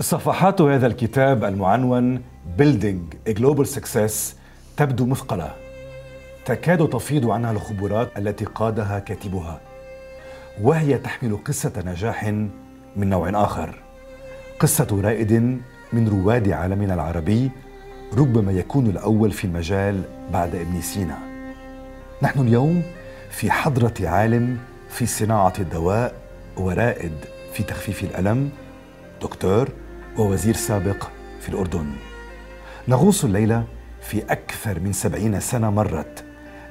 صفحات هذا الكتاب المعنون Building a Global Success تبدو مثقلة تكاد تفيض عنها الخبرات التي قادها كاتبها وهي تحمل قصة نجاح من نوع آخر قصة رائد من رواد عالمنا العربي ربما يكون الأول في المجال بعد ابن سينا نحن اليوم في حضرة عالم في صناعة الدواء ورائد في تخفيف الألم دكتور ووزير سابق في الأردن نغوص الليلة في أكثر من سبعين سنة مرت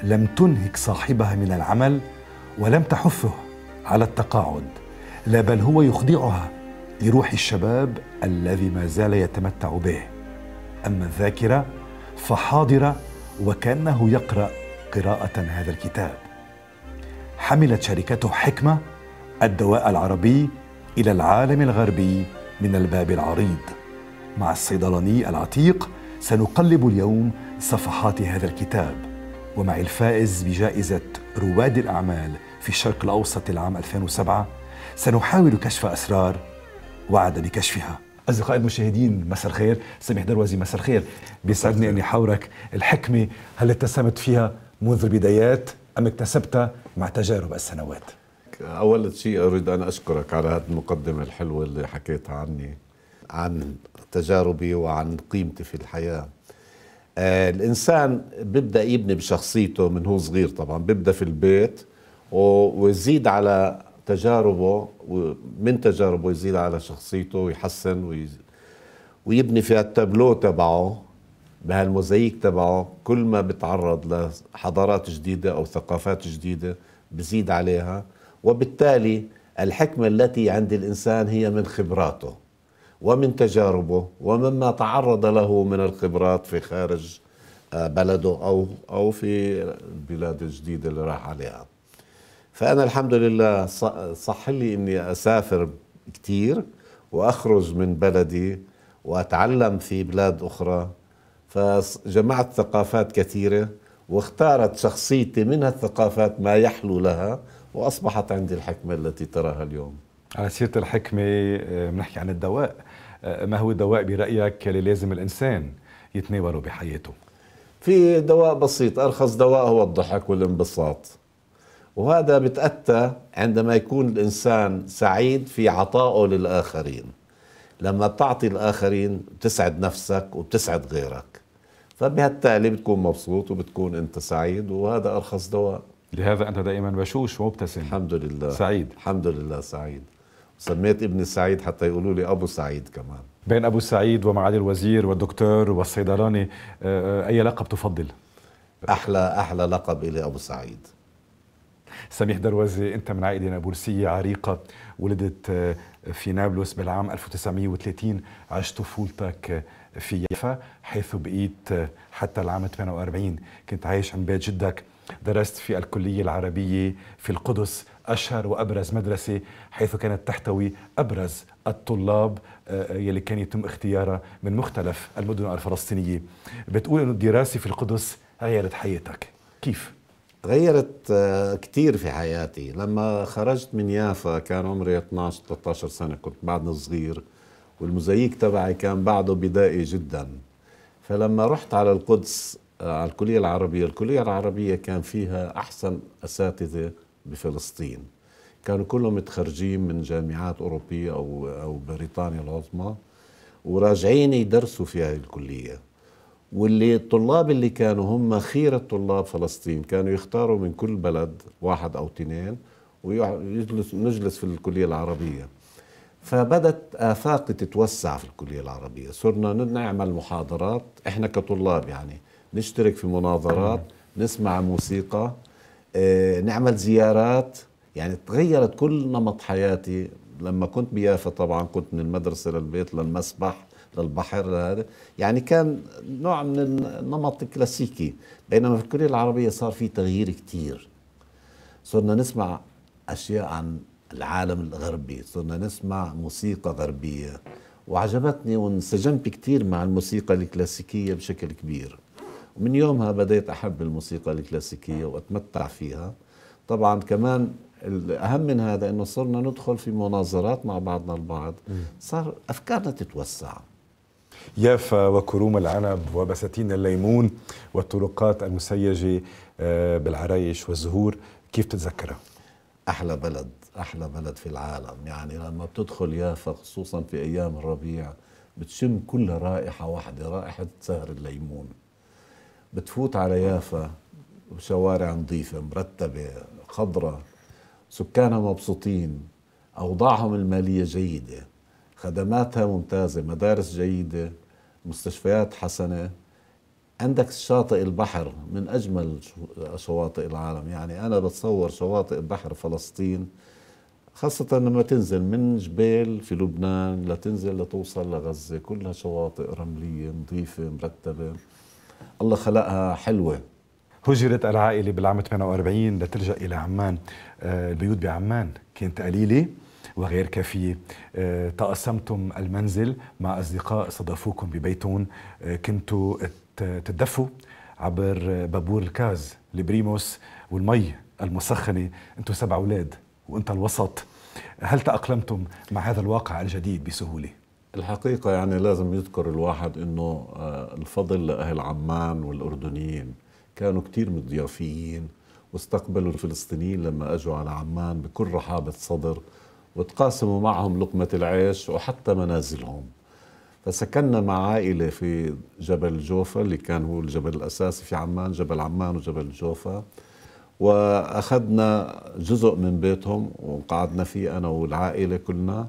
لم تنهك صاحبها من العمل ولم تحثه على التقاعد لا بل هو يخضعها لروح الشباب الذي ما زال يتمتع به أما الذاكرة فحاضرة وكأنه يقرأ قراءة هذا الكتاب حملت شركته حكمة الدواء العربي إلى العالم الغربي من الباب العريض مع الصيدلاني العتيق سنقلب اليوم صفحات هذا الكتاب ومع الفائز بجائزة رواد الأعمال في الشرق الأوسط العام 2007 سنحاول كشف أسرار وعد بكشفها أصدقائي المشاهدين مساء الخير سميح دروازي مساء الخير بيسعدني أني حاورك الحكمة هل اتسمت فيها منذ البدايات أم اكتسبتها مع تجارب السنوات أول شيء أريد أن أشكرك على هذه المقدمة الحلوة اللي حكيتها عني عن تجاربي وعن قيمتي في الحياة آه الإنسان بيبدأ يبني بشخصيته من هو صغير طبعا بيبدأ في البيت ويزيد على تجاربه ومن تجاربه يزيد على شخصيته ويحسن ويبني في التابلو تبعه بهالموزايك تبعه كل ما بتعرض لحضارات جديدة أو ثقافات جديدة بزيد عليها وبالتالي الحكمة التي عند الإنسان هي من خبراته ومن تجاربه ومما تعرض له من الخبرات في خارج آه، بلده أو أو في البلاد الجديدة اللي راح عليها فأنا الحمد لله صح لي إني أسافر كتير وأخرج من بلدي وأتعلم في بلاد أخرى فجمعت ثقافات كثيرة واختارت شخصيتي من الثقافات ما يحلو لها وأصبحت عندي الحكمة التي تراها اليوم على سيرة الحكمة آه، بنحكي عن الدواء آه، ما هو الدواء برأيك اللي لازم الإنسان يتناوله بحياته في دواء بسيط أرخص دواء هو الضحك والانبساط وهذا بتأتى عندما يكون الإنسان سعيد في عطائه للآخرين لما بتعطي الآخرين بتسعد نفسك وبتسعد غيرك فبهالتالي بتكون مبسوط وبتكون أنت سعيد وهذا أرخص دواء لهذا أنت دائما بشوش ومبتسم الحمد لله سعيد الحمد لله سعيد سميت ابني سعيد حتى يقولوا لي أبو سعيد كمان بين أبو سعيد ومعالي الوزير والدكتور والصيدلاني آه، آه، أي لقب تفضل؟ أحلى أحلى لقب إلي أبو سعيد سميح دروازي أنت من عائلة نابلسية عريقة ولدت آه، في نابلس بالعام 1930 عشت طفولتك في يافا حيث بقيت حتى العام 48 كنت عايش عند بيت جدك درست في الكلية العربية في القدس أشهر وأبرز مدرسة حيث كانت تحتوي أبرز الطلاب آه، آه، يلي كان يتم اختيارها من مختلف المدن الفلسطينية بتقول أنه الدراسة في القدس غيرت حياتك كيف؟ غيرت آه، كثير في حياتي لما خرجت من يافا كان عمري 12 13 سنة كنت بعدني صغير والموزاييك تبعي كان بعده بدائي جدا فلما رحت على القدس على الكلية العربية الكلية العربية كان فيها أحسن أساتذة بفلسطين كانوا كلهم متخرجين من جامعات أوروبية أو, أو بريطانيا العظمى وراجعين يدرسوا في هذه الكلية واللي الطلاب اللي كانوا هم خيرة طلاب فلسطين كانوا يختاروا من كل بلد واحد أو اثنين ويجلس نجلس في الكلية العربية فبدت آفاق تتوسع في الكلية العربية صرنا نعمل محاضرات إحنا كطلاب يعني نشترك في مناظرات نسمع موسيقى آه، نعمل زيارات يعني تغيرت كل نمط حياتي لما كنت بيافا طبعا كنت من المدرسة للبيت للمسبح للبحر لهذا يعني كان نوع من النمط الكلاسيكي بينما في الكلية العربية صار في تغيير كتير صرنا نسمع أشياء عن العالم الغربي صرنا نسمع موسيقى غربية وعجبتني وانسجمت كتير مع الموسيقى الكلاسيكية بشكل كبير من يومها بديت أحب الموسيقى الكلاسيكية وأتمتع فيها طبعا كمان الأهم من هذا أنه صرنا ندخل في مناظرات مع بعضنا البعض صار أفكارنا تتوسع يافا وكروم العنب وبساتين الليمون والطرقات المسيجة آه، بالعرايش والزهور كيف تتذكرها؟ أحلى بلد أحلى بلد في العالم يعني لما بتدخل يافا خصوصا في أيام الربيع بتشم كل رائحة واحدة رائحة سهر الليمون بتفوت على يافا وشوارع نظيفة مرتبة خضرة سكانها مبسوطين أوضاعهم المالية جيدة خدماتها ممتازة مدارس جيدة مستشفيات حسنة عندك شاطئ البحر من أجمل شواطئ العالم يعني أنا بتصور شواطئ بحر فلسطين خاصة لما تنزل من جبال في لبنان لتنزل لتوصل لغزة كلها شواطئ رملية نظيفة مرتبة الله خلقها حلوه هجرت العائلة بالعام 48 لتلجأ إلى عمان آه، البيوت بعمان كانت قليلة وغير كافية آه، تقسمتم المنزل مع أصدقاء استضافوكم ببيتون آه، كنتوا تدفوا عبر بابور الكاز البريموس والمي المسخنة أنتوا سبع أولاد وأنت الوسط هل تأقلمتم مع هذا الواقع الجديد بسهولة؟ الحقيقة يعني لازم يذكر الواحد أنه آه، الفضل لأهل عمان والأردنيين كانوا كتير مضيافيين واستقبلوا الفلسطينيين لما أجوا على عمان بكل رحابة صدر وتقاسموا معهم لقمة العيش وحتى منازلهم فسكننا مع عائلة في جبل جوفا اللي كان هو الجبل الأساسي في عمان جبل عمان وجبل جوفا وأخذنا جزء من بيتهم وقعدنا فيه أنا والعائلة كلنا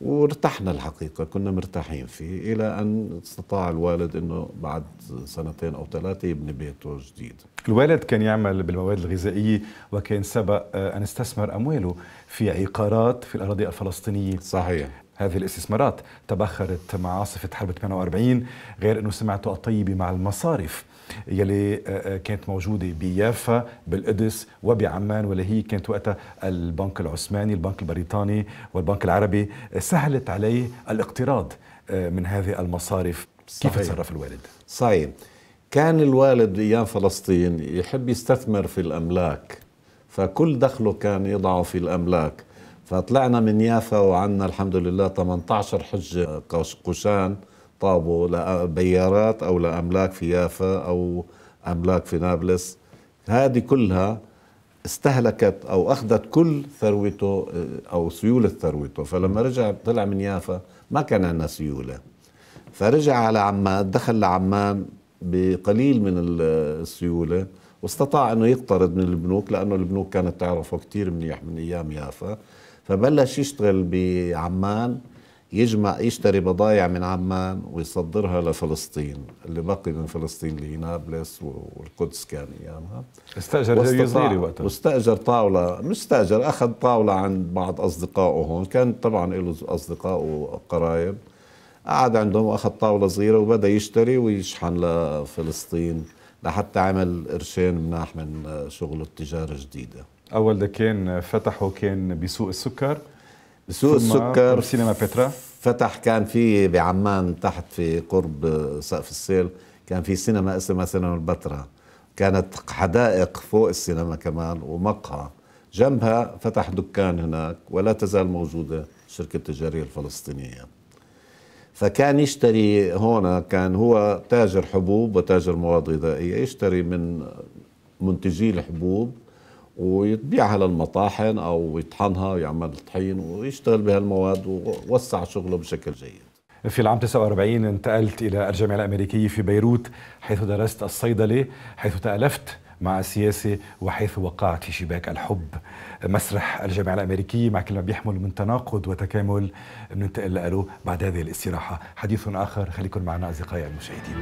وارتحنا الحقيقة كنا مرتاحين فيه إلى أن استطاع الوالد أنه بعد سنتين أو ثلاثة يبني بيته جديد الوالد كان يعمل بالمواد الغذائية وكان سبق أن استثمر أمواله في عقارات في الأراضي الفلسطينية صحيح هذه الاستثمارات تبخرت مع عاصفة حرب 48 غير أنه سمعته الطيبة مع المصارف يلي آه، آه، كانت موجودة بيافا بالقدس وبعمان واللي هي كانت وقتها البنك العثماني البنك البريطاني والبنك العربي آه، سهلت عليه الاقتراض من هذه المصارف صحيح. كيف تصرف الوالد؟ صحيح كان الوالد ايام فلسطين يحب يستثمر في الاملاك فكل دخله كان يضعه في الاملاك فطلعنا من يافا وعندنا الحمد لله 18 حجه قشان طابوا لبيارات أو لأملاك في يافا أو أملاك في نابلس هذه كلها استهلكت أو أخذت كل ثروته آه، أو سيولة ثروته فلما رجع طلع من يافا ما كان عندنا سيولة فرجع على عمان دخل لعمان بقليل من آه، السيولة واستطاع أنه يقترض من البنوك لأنه البنوك كانت تعرفه كثير منيح من أيام يافا فبلش يشتغل بعمان يجمع يشتري بضايع من عمان ويصدرها لفلسطين اللي بقي من فلسطين لنابلس والقدس كان ايامها استاجر جري صغيره وقتها واستاجر طاوله مش استاجر اخذ طاوله عند بعض اصدقائه هون كان طبعا له اصدقاء وقرايب قعد عندهم واخذ طاوله صغيره وبدا يشتري ويشحن لفلسطين لحتى عمل قرشين مناح من شغله التجاره الجديده اول ده كان فتحه كان بسوق السكر سوق السكر سينما بترا فتح كان في بعمان تحت في قرب سقف السيل كان في سينما اسمها سينما البترا كانت حدائق فوق السينما كمان ومقهى جنبها فتح دكان هناك ولا تزال موجودة الشركة التجارية الفلسطينية فكان يشتري هون كان هو تاجر حبوب وتاجر مواد غذائية يشتري من منتجي الحبوب ويبيعها للمطاحن او يطحنها ويعمل طحين ويشتغل بهالمواد ووسع شغله بشكل جيد. في العام 49 انتقلت الى الجامعه الامريكيه في بيروت حيث درست الصيدله حيث تالفت مع السياسة وحيث وقعت في شباك الحب مسرح الجامعة الأمريكية مع كل ما بيحمل من تناقض وتكامل بننتقل له بعد هذه الاستراحة حديث آخر خليكم معنا أصدقائي المشاهدين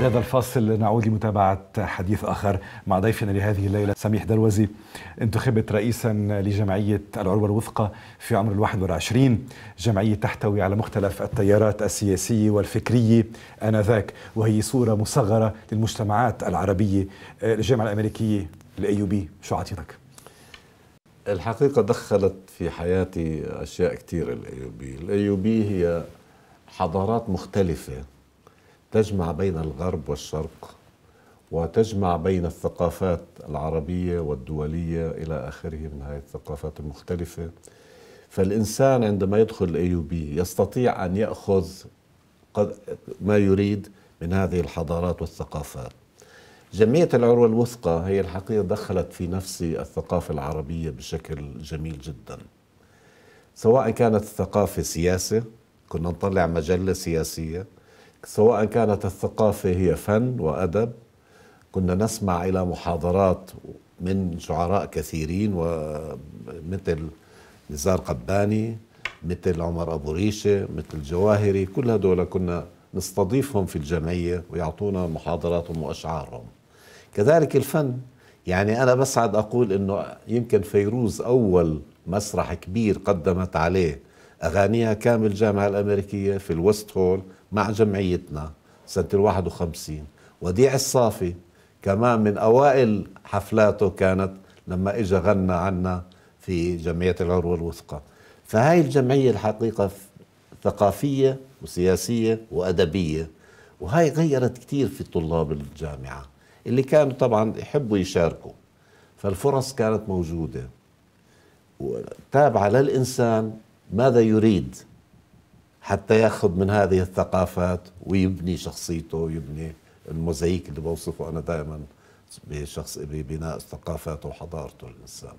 بعد هذا الفاصل نعود لمتابعة حديث آخر مع ضيفنا لهذه الليلة سميح دروزي انتخبت رئيسا لجمعية العروة الوثقى في عمر الواحد والعشرين جمعية تحتوي على مختلف التيارات السياسية والفكرية آنذاك وهي صورة مصغرة للمجتمعات العربية الجامعة الأمريكية الأيوبي شو عطيتك؟ الحقيقة دخلت في حياتي أشياء كثيرة الأيوبي الأيوبي هي حضارات مختلفة تجمع بين الغرب والشرق وتجمع بين الثقافات العربية والدولية إلى آخره من هذه الثقافات المختلفة فالإنسان عندما يدخل الأيوبي يستطيع أن يأخذ ما يريد من هذه الحضارات والثقافات جمعية العروة الوثقى هي الحقيقة دخلت في نفسي الثقافة العربية بشكل جميل جدا سواء كانت الثقافة سياسة كنا نطلع مجلة سياسية سواء كانت الثقافة هي فن وأدب كنا نسمع إلى محاضرات من شعراء كثيرين مثل نزار قباني مثل عمر أبو ريشة مثل جواهري كل هدول كنا نستضيفهم في الجمعية ويعطونا محاضراتهم وأشعارهم كذلك الفن يعني أنا بسعد أقول أنه يمكن فيروز أول مسرح كبير قدمت عليه أغانيها كامل الجامعة الأمريكية في الوست هول مع جمعيتنا سنة ال 51 وديع الصافي كمان من أوائل حفلاته كانت لما إجا غنى عنا في جمعية العروة الوثقى فهاي الجمعية الحقيقة ثقافية وسياسية وأدبية وهاي غيرت كثير في طلاب الجامعة اللي كانوا طبعا يحبوا يشاركوا فالفرص كانت موجودة وتابعة للإنسان ماذا يريد حتى ياخذ من هذه الثقافات ويبني شخصيته ويبني الموزاييك اللي بوصفه انا دائما بشخص ببناء ثقافاته وحضارته الانسان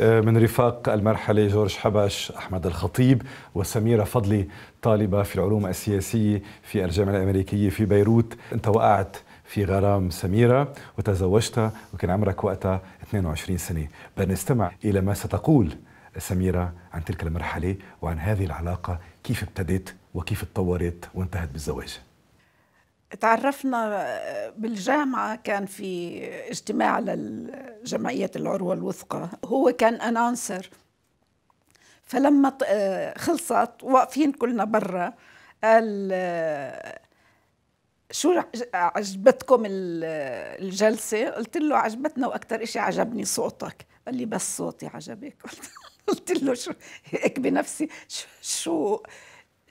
آه، من رفاق المرحلة جورج حبش أحمد الخطيب وسميرة فضلي طالبة في العلوم السياسية في الجامعة الأمريكية في بيروت أنت وقعت في غرام سميرة وتزوجتها وكان عمرك وقتها 22 سنة بنستمع إلى ما ستقول سميرة عن تلك المرحلة وعن هذه العلاقة كيف ابتديت وكيف اتطورت وانتهت بالزواج تعرفنا بالجامعة كان في اجتماع للجمعية العروة الوثقى هو كان أنانسر فلما خلصت واقفين كلنا برا قال شو عجبتكم الجلسة؟ قلت له عجبتنا وأكثر إشي عجبني صوتك قال لي بس صوتي عجبك قلت قلت له شو هيك بنفسي شو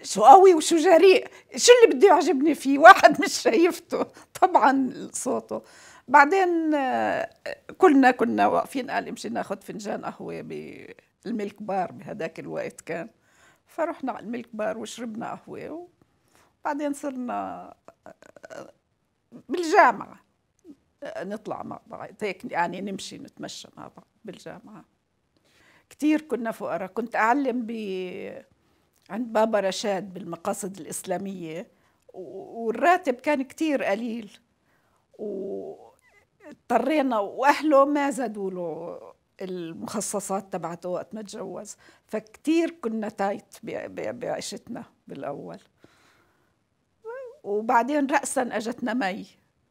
شو قوي وشو جريء شو اللي بده يعجبني فيه واحد مش شايفته طبعا صوته بعدين آه، كلنا كنا واقفين قال امشي ناخذ فنجان قهوه بالملك بار بهداك الوقت كان فرحنا على الملك بار وشربنا قهوه وبعدين صرنا آه، بالجامعه آه، نطلع مع بعض هيك يعني نمشي نتمشى مع بعض بالجامعه كثير كنا فقراء كنت أعلم ب عند بابا رشاد بالمقاصد الإسلامية والراتب كان كثير قليل واضطرينا وأهله ما زادوا له المخصصات تبعته وقت ما تجوز فكتير كنا تايت بعيشتنا بالأول وبعدين رأسا أجتنا مي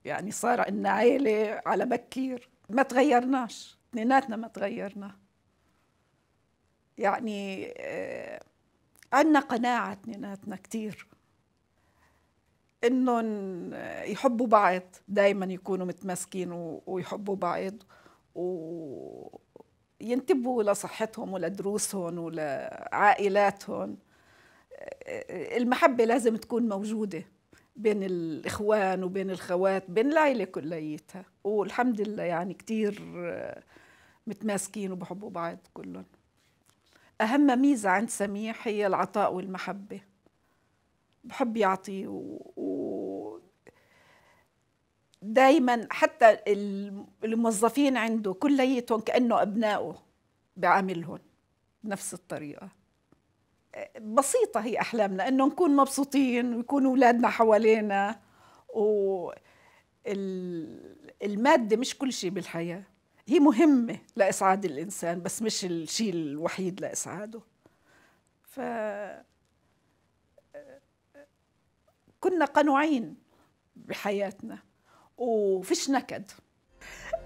يعني صار إن عيلة على بكير ما تغيرناش اثنيناتنا ما تغيرنا يعني آه، عندنا قناعة اثنيناتنا كتير انهم يحبوا بعض دايما يكونوا متماسكين ويحبوا بعض وينتبهوا لصحتهم ولدروسهم ولعائلاتهم آه، المحبة لازم تكون موجودة بين الإخوان وبين الخوات بين العيلة كليتها والحمد لله يعني كتير آه، متماسكين وبحبوا بعض كلهم أهم ميزة عند سميح هي العطاء والمحبة بحب يعطي و... و... دايما حتى الموظفين عنده كليتهم كأنه أبنائه بعاملهم بنفس الطريقة بسيطة هي أحلامنا إنه نكون مبسوطين ويكونوا أولادنا حوالينا والمادة مش كل شيء بالحياة هي مهمة لإسعاد الإنسان بس مش الشيء الوحيد لإسعاده ف كنا قنوعين بحياتنا وفيش نكد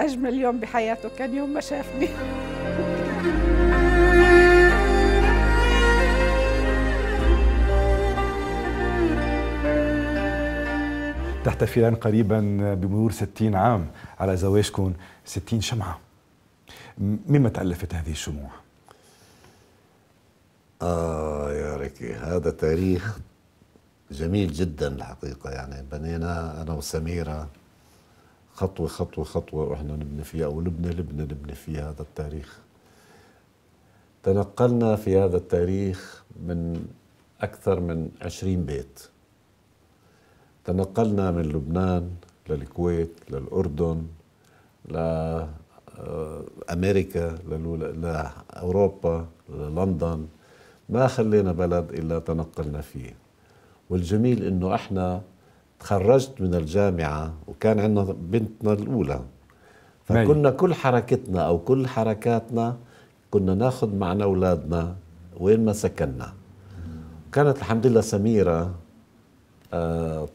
أجمل يوم بحياته كان يوم ما شافني تحتفلان قريبا بمرور 60 عام على زواجكم 60 شمعة مما تألفت هذه الشموع؟ آه يا ركي هذا تاريخ جميل جدا الحقيقة يعني بنينا أنا وسميرة خطوة خطوة خطوة وإحنا نبني فيها أو لبنى لبنى نبني في هذا التاريخ تنقلنا في هذا التاريخ من أكثر من عشرين بيت تنقلنا من لبنان للكويت للأردن لأمريكا آه، لأوروبا للندن ما خلينا بلد إلا تنقلنا فيه والجميل إنه إحنا تخرجت من الجامعة وكان عندنا بنتنا الأولى فكنا كل حركتنا أو كل حركاتنا كنا ناخذ معنا أولادنا وين ما سكننا كانت الحمد لله سميرة آه،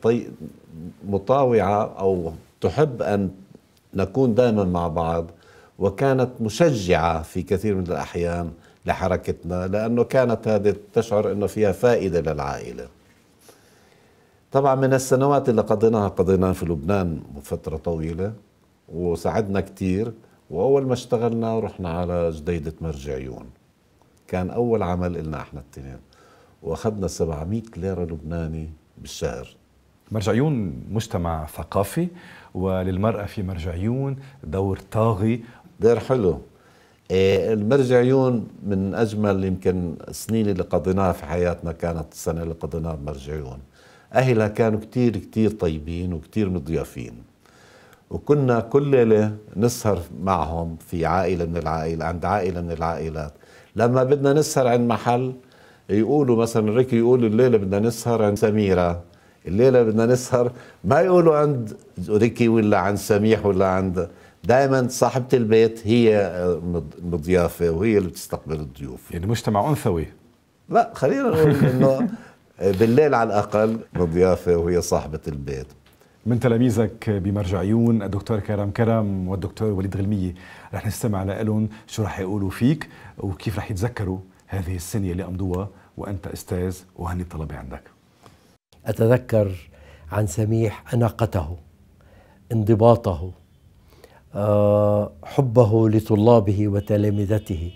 مطاوعة أو تحب أن نكون دائما مع بعض وكانت مشجعة في كثير من الأحيان لحركتنا لأنه كانت هذه تشعر أنه فيها فائدة للعائلة طبعا من السنوات اللي قضيناها قضيناها في لبنان فترة طويلة وساعدنا كثير وأول ما اشتغلنا رحنا على جديدة مرج عيون. كان أول عمل لنا إحنا التنين وأخذنا 700 ليرة لبناني بالسعر مرجعيون مجتمع ثقافي وللمرأة في مرجعيون دور طاغي دور حلو إيه، المرجعيون من أجمل يمكن السنين اللي قضيناها في حياتنا كانت السنة اللي قضيناها بمرجعيون أهلها كانوا كتير كتير طيبين وكتير مضيافين وكنا كل ليلة نسهر معهم في عائلة من العائلة عند عائلة من العائلات لما بدنا نسهر عند محل يقولوا مثلا ريكي يقول الليله بدنا نسهر عند سميره الليله بدنا نسهر ما يقولوا عند ريكي ولا عند سميح ولا عند دائما صاحبه البيت هي مضيافه وهي اللي بتستقبل الضيوف يعني مجتمع انثوي لا خلينا نقول انه بالليل على الاقل مضيافه وهي صاحبه البيت من تلاميذك بمرجعيون الدكتور كرم كرم والدكتور وليد غلمية رح نستمع لهم شو رح يقولوا فيك وكيف رح يتذكروا هذه السنة اللي أمضوها وأنت أستاذ وهني الطلبة عندك أتذكر عن سميح أناقته انضباطه آه، حبه لطلابه وتلامذته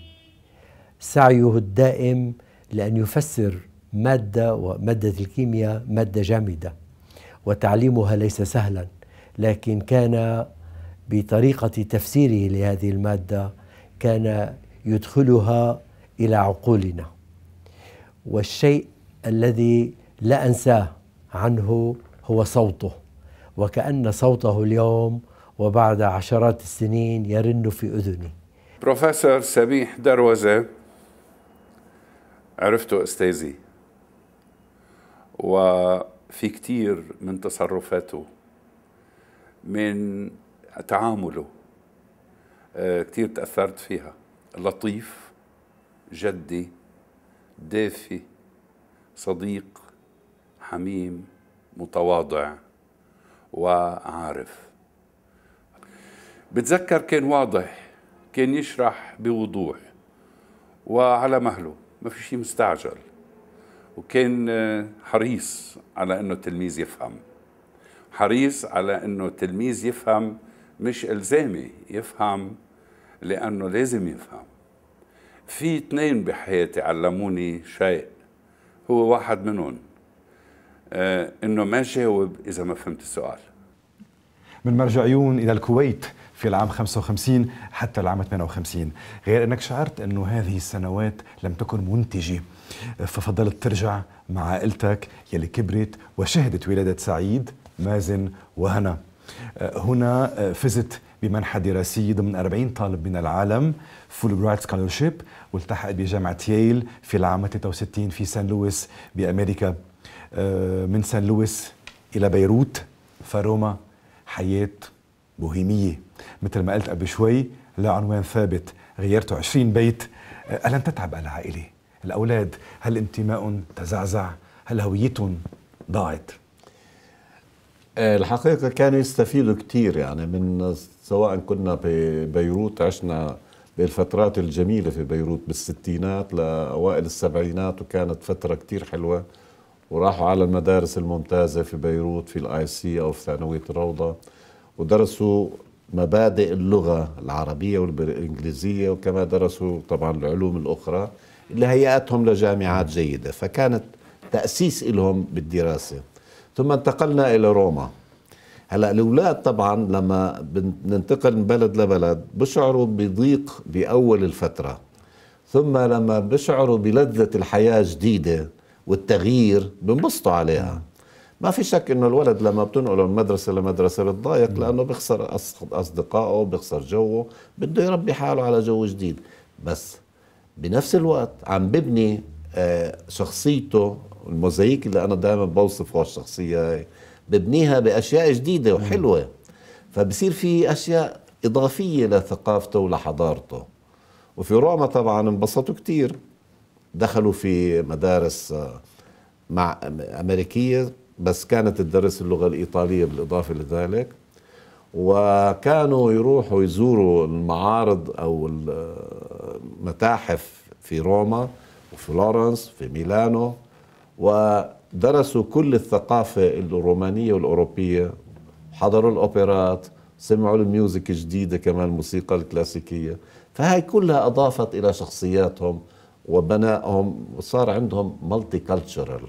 سعيه الدائم لأن يفسر مادة ومادة الكيمياء مادة جامدة وتعليمها ليس سهلا لكن كان بطريقة تفسيره لهذه المادة كان يدخلها إلى عقولنا والشيء الذي لا انساه عنه هو صوته وكأن صوته اليوم وبعد عشرات السنين يرن في أذني بروفيسور سميح دروزة عرفته أستاذي وفي كثير من تصرفاته من تعامله آه، كثير تأثرت فيها لطيف جدي دافي صديق حميم متواضع وعارف بتذكر كان واضح كان يشرح بوضوح وعلى مهله ما في شيء مستعجل وكان آه، حريص على انه التلميذ يفهم حريص على انه التلميذ يفهم مش الزامي يفهم لانه لازم يفهم في اثنين بحياتي علموني شيء هو واحد منهم آه انه ما جاوب اذا ما فهمت السؤال من مرج عيون الى الكويت في العام 55 حتى العام 58 غير انك شعرت انه هذه السنوات لم تكن منتجه ففضلت ترجع مع عائلتك يلي كبرت وشهدت ولادة سعيد مازن وهنا آه، هنا آه، فزت بمنحة دراسية ضمن 40 طالب من العالم فول برايت سكولرشيب والتحقت بجامعة ييل في العام 63 في سان لويس بأمريكا آه، من سان لويس إلى بيروت فروما حياة بوهيمية مثل ما قلت قبل شوي لا عنوان ثابت غيرته 20 بيت آه، ألم تتعب العائلة الأولاد هل انتماء تزعزع هل هويتهم ضاعت آه، الحقيقة كانوا يستفيدوا كثير يعني من سواء كنا ببيروت عشنا بالفترات الجميلة في بيروت بالستينات لأوائل السبعينات وكانت فترة كتير حلوة وراحوا على المدارس الممتازة في بيروت في الاي سي أو في ثانوية الروضة ودرسوا مبادئ اللغة العربية والإنجليزية وكما درسوا طبعا العلوم الأخرى اللي هيأتهم لجامعات جيدة فكانت تأسيس لهم بالدراسة ثم انتقلنا إلى روما هلا الاولاد طبعا لما بننتقل من بلد لبلد بشعروا بضيق باول الفتره ثم لما بشعروا بلذه الحياه جديده والتغيير بنبسطوا عليها ما في شك انه الولد لما بتنقله من مدرسه لمدرسه بتضايق لانه بيخسر اصدقائه بيخسر جوه بده يربي حاله على جو جديد بس بنفس الوقت عم ببني آه، شخصيته الموزاييك اللي انا دائما بوصفه الشخصيه هاي ببنيها باشياء جديده وحلوه فبصير في اشياء اضافيه لثقافته ولحضارته وفي روما طبعا انبسطوا كثير دخلوا في مدارس آه، مع امريكيه بس كانت تدرس اللغه الايطاليه بالاضافه لذلك وكانوا يروحوا يزوروا المعارض او المتاحف آه، في روما وفلورنس في ميلانو و درسوا كل الثقافة الرومانية والأوروبية حضروا الأوبرات سمعوا الميوزك الجديدة كمان الموسيقى الكلاسيكية فهي كلها أضافت إلى شخصياتهم وبنائهم وصار عندهم مالتي كلتشرال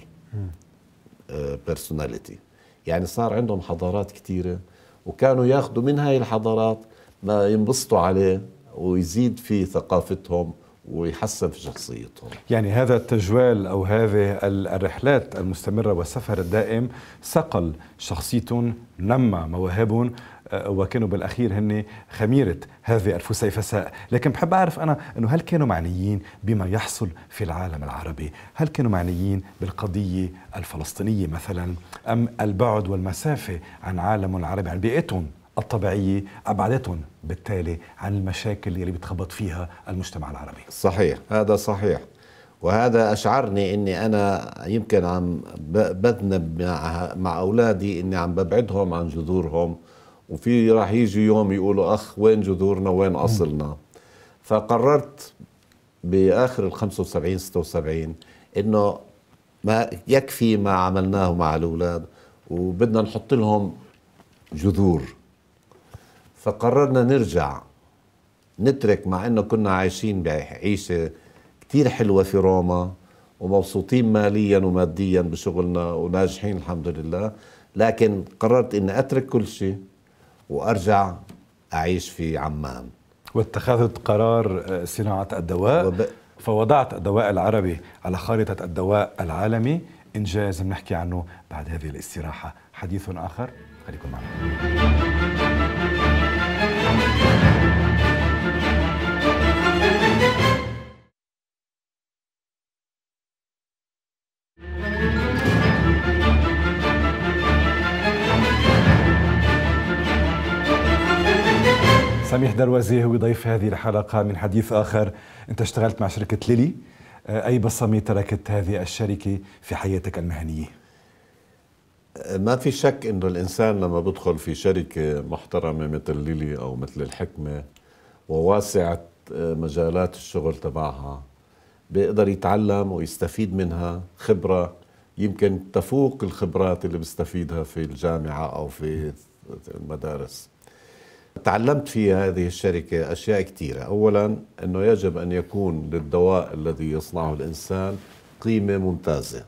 بيرسوناليتي يعني صار عندهم حضارات كثيرة وكانوا ياخذوا من هاي الحضارات ما ينبسطوا عليه ويزيد في ثقافتهم ويحسن في شخصيتهم يعني هذا التجوال أو هذه الرحلات المستمرة والسفر الدائم صقل شخصيتهم نمى مواهبهم وكانوا بالاخير هن خميره هذه الفسيفساء، لكن بحب اعرف انا انه هل كانوا معنيين بما يحصل في العالم العربي؟ هل كانوا معنيين بالقضيه الفلسطينيه مثلا ام البعد والمسافه عن عالم العربي عن يعني بيئتهم الطبيعية أبعدتهم بالتالي عن المشاكل اللي بتخبط فيها المجتمع العربي صحيح هذا صحيح وهذا أشعرني أني أنا يمكن عم بذنب مع, مع أولادي أني عم ببعدهم عن جذورهم وفي راح يجي يوم يقولوا أخ وين جذورنا وين أصلنا فقررت بآخر ال 75 76 أنه ما يكفي ما عملناه مع الأولاد وبدنا نحط لهم جذور فقررنا نرجع نترك مع انه كنا عايشين بعيشه كثير حلوه في روما ومبسوطين ماليا وماديا بشغلنا وناجحين الحمد لله لكن قررت اني اترك كل شيء وارجع اعيش في عمان واتخذت قرار آه، صناعه الدواء وب... فوضعت الدواء العربي على خارطه الدواء العالمي انجاز بنحكي عنه بعد هذه الاستراحه حديث اخر خليكم معنا سميح دروازي هو ضيف هذه الحلقة من حديث آخر أنت اشتغلت مع شركة ليلي آه، أي بصمة تركت هذه الشركة في حياتك المهنية؟ آه، ما في شك أنه الإنسان لما بدخل في شركة محترمة مثل ليلي أو مثل الحكمة وواسعة آه، مجالات الشغل تبعها بيقدر يتعلم ويستفيد منها خبرة يمكن تفوق الخبرات اللي بيستفيدها في الجامعة أو في المدارس تعلمت في هذه الشركة أشياء كثيرة أولا أنه يجب أن يكون للدواء الذي يصنعه الإنسان قيمة ممتازة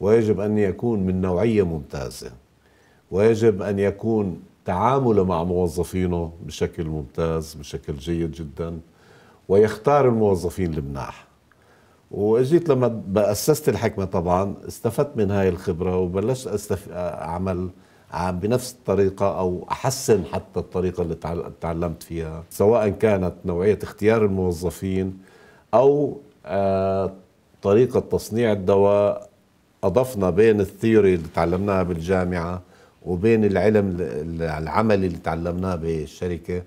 ويجب أن يكون من نوعية ممتازة ويجب أن يكون تعامله مع موظفينه بشكل ممتاز بشكل جيد جدا ويختار الموظفين المناح واجيت لما اسست الحكمه طبعا استفدت من هاي الخبره وبلشت أستف... اعمل بنفس الطريقة أو أحسن حتى الطريقة اللي تعلمت فيها سواء كانت نوعية اختيار الموظفين أو آه، طريقة تصنيع الدواء أضفنا بين الثيوري اللي تعلمناها بالجامعة وبين العلم العملي اللي تعلمناه بالشركة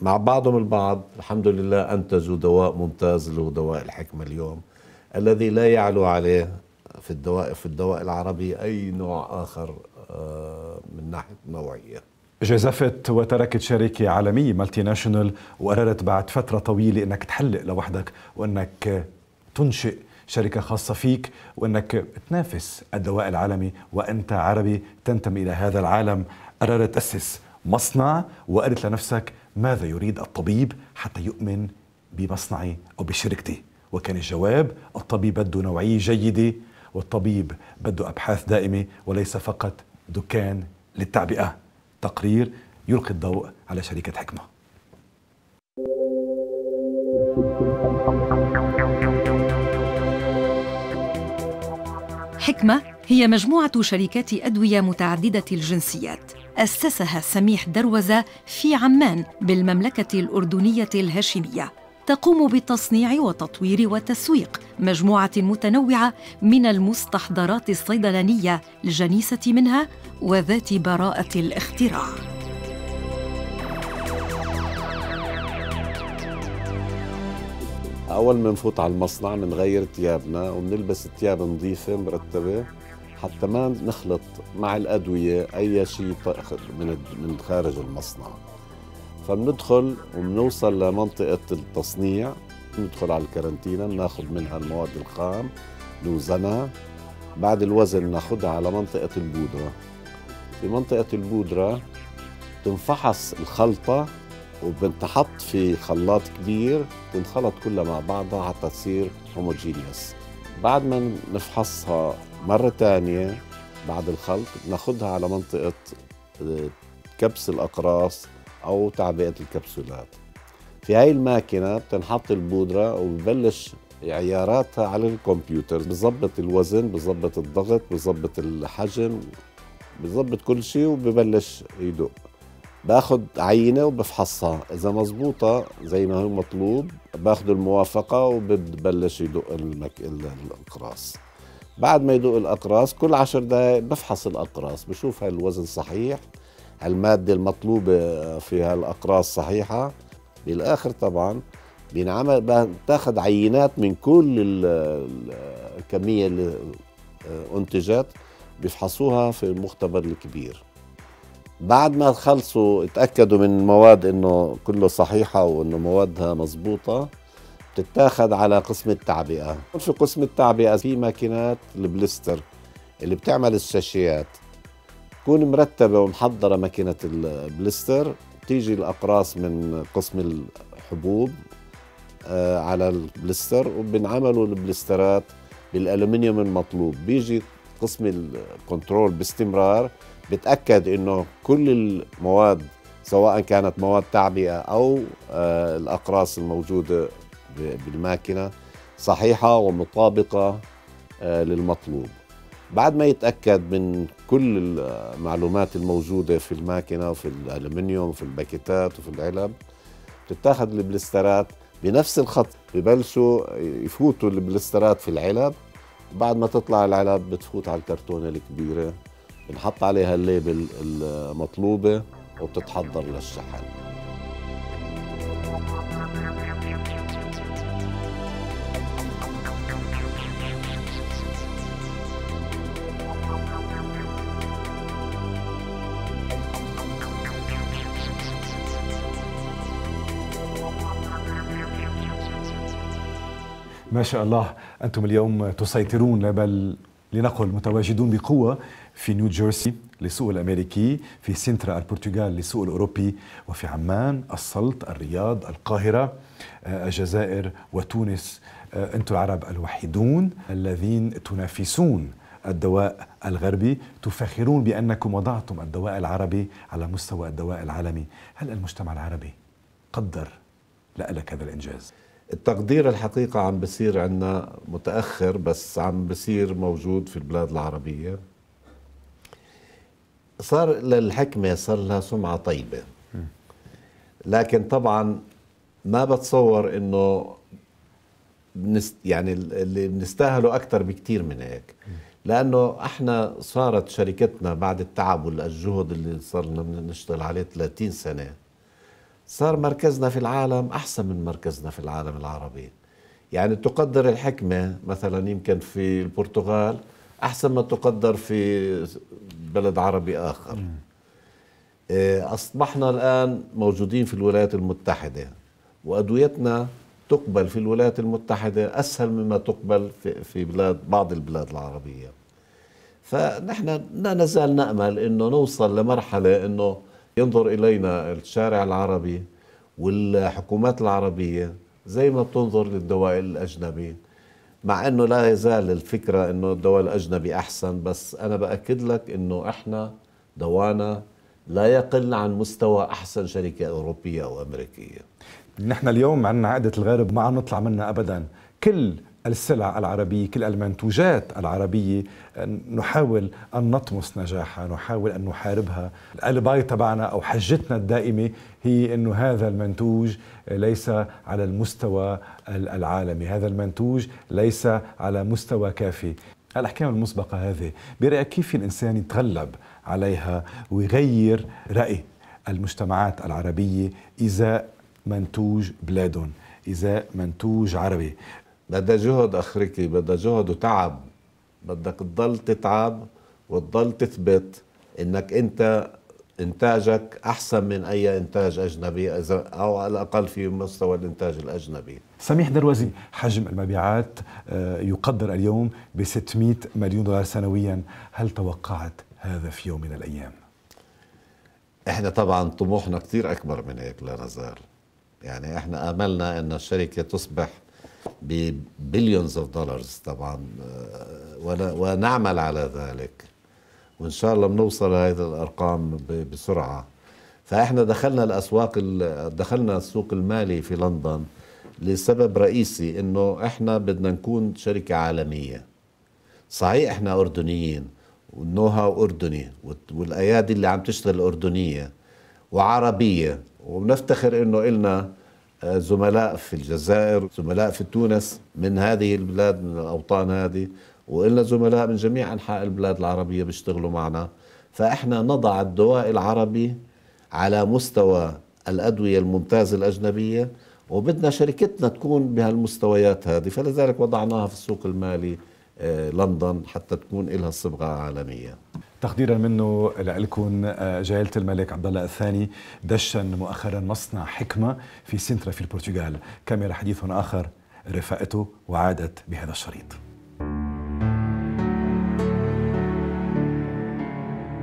مع بعضهم البعض الحمد لله أنتجوا دواء ممتاز اللي هو دواء الحكمة اليوم الذي لا يعلو عليه في الدواء في الدواء العربي أي نوع آخر آه، من ناحيه نوعيه جازفت وتركت شركة عالمية مالتي ناشونال وقررت بعد فترة طويلة انك تحلق لوحدك وانك تنشئ شركة خاصة فيك وانك تنافس الدواء العالمي وانت عربي تنتمي الى هذا العالم قررت تأسس مصنع وقالت لنفسك ماذا يريد الطبيب حتى يؤمن بمصنعي او بشركتي وكان الجواب الطبيب بده نوعية جيدة والطبيب بده أبحاث دائمة وليس فقط دكان للتعبئة تقرير يلقي الضوء على شركة حكمة حكمة هي مجموعة شركات أدوية متعددة الجنسيات أسسها سميح دروزة في عمان بالمملكة الأردنية الهاشمية تقوم بتصنيع وتطوير وتسويق مجموعة متنوعة من المستحضرات الصيدلانية الجنيسة منها وذات براءة الاختراع. أول ما نفوت على المصنع بنغير ثيابنا وبنلبس ثياب نظيفة مرتبة حتى ما نخلط مع الأدوية أي شيء من من خارج المصنع. فبندخل وبنوصل لمنطقة التصنيع ندخل على الكارنتينا بناخذ منها المواد الخام نوزنها بعد الوزن ناخذها على منطقة البودرة في منطقة البودرة تنفحص الخلطة وبنتحط في خلاط كبير تنخلط كلها مع بعضها حتى تصير هوموجينيوس بعد ما نفحصها مرة ثانيه بعد الخلط ناخذها على منطقة آه، كبس الأقراص أو تعبئة الكبسولات في هاي الماكينة بتنحط البودرة وببلش عياراتها على الكمبيوتر بظبط الوزن بظبط الضغط بظبط الحجم بظبط كل شيء وببلش يدق باخد عينة وبفحصها إذا مزبوطة زي ما هو مطلوب باخد الموافقة وببلش يدق المك... الأقراص بعد ما يدق الأقراص كل عشر دقايق بفحص الأقراص بشوف هل الوزن صحيح المادة المطلوبة في هالأقراص صحيحة بالآخر طبعا بينعمل بتاخذ عينات من كل الكمية اللي أنتجت بيفحصوها في المختبر الكبير بعد ما خلصوا اتأكدوا من المواد انه كله صحيحة وانه موادها مضبوطة بتتاخد على قسم التعبئة في قسم التعبئة في ماكينات البلستر اللي بتعمل الشاشيات تكون مرتبه ومحضره ماكينه البلستر بتيجي الاقراص من قسم الحبوب آه، على البلستر وبنعملوا البلسترات بالالومنيوم المطلوب بيجي قسم الكنترول باستمرار بتاكد انه كل المواد سواء كانت مواد تعبئه او آه، الاقراص الموجوده بالماكينه صحيحه ومطابقه آه، للمطلوب بعد ما يتاكد من كل المعلومات الموجوده في الماكينه وفي الالومنيوم وفي الباكيتات وفي العلب بتتاخذ البلسترات بنفس الخط ببلشوا يفوتوا البلسترات في العلب بعد ما تطلع العلب بتفوت على الكرتونه الكبيره بنحط عليها الليبل المطلوبه وبتتحضر للشحن ما شاء الله أنتم اليوم تسيطرون بل لنقل متواجدون بقوة في نيو جيرسي للسوق الأمريكي في سنترا البرتغال للسوق الأوروبي وفي عمان السلط الرياض القاهرة آه، الجزائر وتونس آه، أنتم العرب الوحيدون الذين تنافسون الدواء الغربي تفخرون بأنكم وضعتم الدواء العربي على مستوى الدواء العالمي هل المجتمع العربي قدر لألك هذا الإنجاز؟ التقدير الحقيقة عم بصير عندنا متأخر بس عم بصير موجود في البلاد العربية صار للحكمة صار لها سمعة طيبة لكن طبعا ما بتصور انه يعني اللي بنستاهله اكثر بكثير من هيك لانه احنا صارت شركتنا بعد التعب والجهد اللي صرنا بنشتغل نشتغل عليه 30 سنه صار مركزنا في العالم أحسن من مركزنا في العالم العربي يعني تقدر الحكمة مثلا يمكن في البرتغال أحسن ما تقدر في بلد عربي آخر آه، أصبحنا الآن موجودين في الولايات المتحدة وأدويتنا تقبل في الولايات المتحدة أسهل مما تقبل في بلاد بعض البلاد العربية فنحن لا نزال نأمل أنه نوصل لمرحلة أنه ينظر إلينا الشارع العربي والحكومات العربية زي ما بتنظر للدواء الأجنبي مع أنه لا يزال الفكرة أنه الدواء الأجنبي أحسن بس أنا بأكد لك أنه إحنا دوانا لا يقل عن مستوى أحسن شركة أوروبية أو أمريكية نحن اليوم عندنا عقدة الغرب ما عم نطلع منها أبدا كل السلع العربية كل المنتوجات العربية آه، نحاول أن نطمس نجاحها نحاول أن نحاربها الألباي تبعنا أو حجتنا الدائمة هي أن هذا المنتوج ليس على المستوى العالمي هذا المنتوج ليس على مستوى كافي الأحكام المسبقة هذه برأيك كيف الإنسان يتغلب عليها ويغير رأي المجتمعات العربية إذا منتوج بلادهم إذا منتوج عربي بدها جهد أخركي بدها جهد وتعب بدك تضل تتعب وتضل تثبت انك انت انتاجك احسن من اي انتاج اجنبي اذا او على الاقل في مستوى الانتاج الاجنبي. سميح دروازي حجم المبيعات آه، يقدر اليوم ب 600 مليون دولار سنويا، هل توقعت هذا في يوم من الايام؟ احنا طبعا طموحنا كثير اكبر من هيك لا نزال. يعني احنا املنا ان الشركه تصبح ببليونز اوف دولارز طبعا آه، ونعمل على ذلك وان شاء الله بنوصل لهذه الارقام بسرعه فاحنا دخلنا الاسواق دخلنا السوق المالي في لندن لسبب رئيسي انه احنا بدنا نكون شركه عالميه صحيح احنا اردنيين والنو هاو اردني والايادي اللي عم تشتغل اردنيه وعربيه وبنفتخر انه إلنا زملاء في الجزائر زملاء في تونس من هذه البلاد من الأوطان هذه وإلنا زملاء من جميع أنحاء البلاد العربية بيشتغلوا معنا فإحنا نضع الدواء العربي على مستوى الأدوية الممتازة الأجنبية وبدنا شركتنا تكون بهالمستويات هذه فلذلك وضعناها في السوق المالي آه، لندن حتى تكون لها صبغة عالمية تقديرا منه لكم آه، جلالة الملك عبد الله الثاني دشن مؤخرا مصنع حكمة في سنترا في البرتغال كاميرا حديث آخر رفقته وعادت بهذا الشريط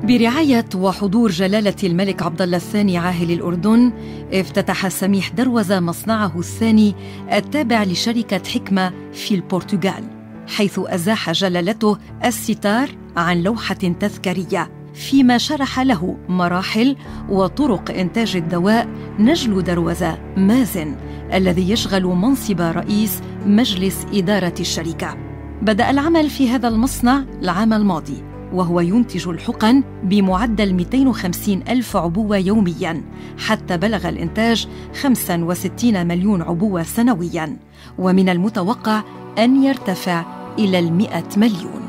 برعاية وحضور جلالة الملك عبد الله الثاني عاهل الأردن افتتح سميح دروزة مصنعه الثاني التابع لشركة حكمة في البرتغال حيث أزاح جلالته الستار عن لوحة تذكارية فيما شرح له مراحل وطرق إنتاج الدواء نجل دروزة مازن الذي يشغل منصب رئيس مجلس إدارة الشركة. بدأ العمل في هذا المصنع العام الماضي وهو ينتج الحقن بمعدل 250 ألف عبوة يومياً حتى بلغ الإنتاج 65 مليون عبوة سنوياً ومن المتوقع أن يرتفع إلى المئة مليون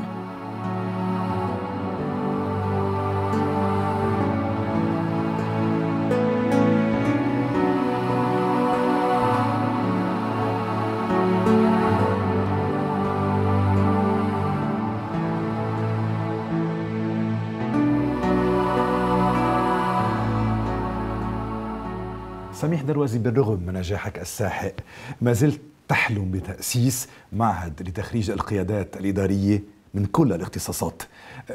سميح دروازي بالرغم من نجاحك الساحق ما زلت تحلم بتأسيس معهد لتخريج القيادات الإدارية من كل الاختصاصات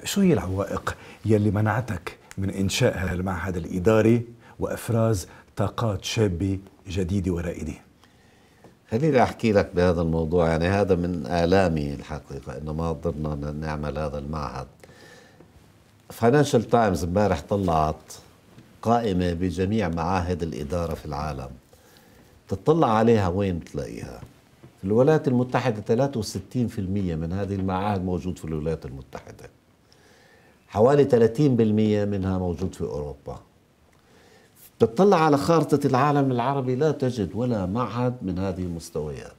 شو هي العوائق يلي منعتك من إنشاء هذا المعهد الإداري وإفراز طاقات شابة جديدة ورائدة خليني أحكي لك بهذا الموضوع يعني هذا من آلامي الحقيقة إنه ما قدرنا نعمل هذا المعهد فاينانشال تايمز امبارح طلعت قائمة بجميع معاهد الإدارة في العالم تطلع عليها وين بتلاقيها في الولايات المتحدة 63% من هذه المعاهد موجود في الولايات المتحدة حوالي 30% منها موجود في أوروبا بتطلع على خارطة العالم العربي لا تجد ولا معهد من هذه المستويات